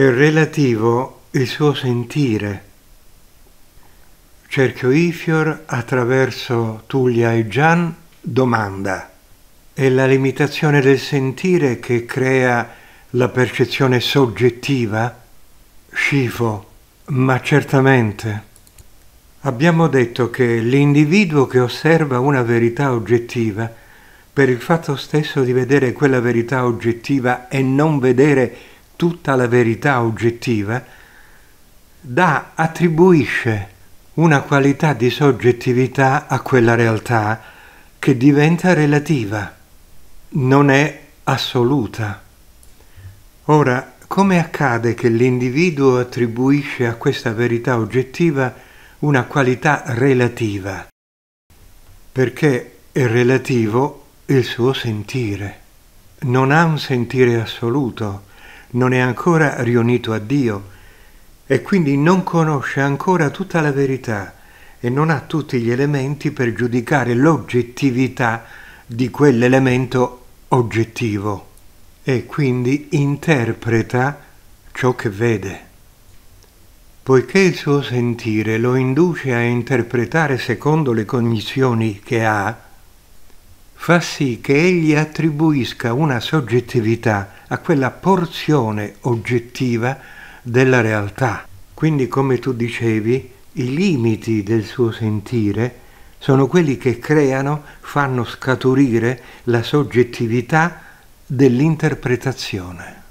è relativo il suo sentire. Cerchio Ifior attraverso Tullia e Gian domanda. È la limitazione del sentire che crea la percezione soggettiva? Scifo, ma certamente. Abbiamo detto che l'individuo che osserva una verità oggettiva, per il fatto stesso di vedere quella verità oggettiva e non vedere tutta la verità oggettiva, dà, attribuisce una qualità di soggettività a quella realtà che diventa relativa, non è assoluta. Ora, come accade che l'individuo attribuisce a questa verità oggettiva una qualità relativa? Perché è relativo il suo sentire, non ha un sentire assoluto non è ancora riunito a Dio e quindi non conosce ancora tutta la verità e non ha tutti gli elementi per giudicare l'oggettività di quell'elemento oggettivo e quindi interpreta ciò che vede. Poiché il suo sentire lo induce a interpretare secondo le cognizioni che ha, fa sì che egli attribuisca una soggettività a quella porzione oggettiva della realtà. Quindi, come tu dicevi, i limiti del suo sentire sono quelli che creano, fanno scaturire la soggettività dell'interpretazione.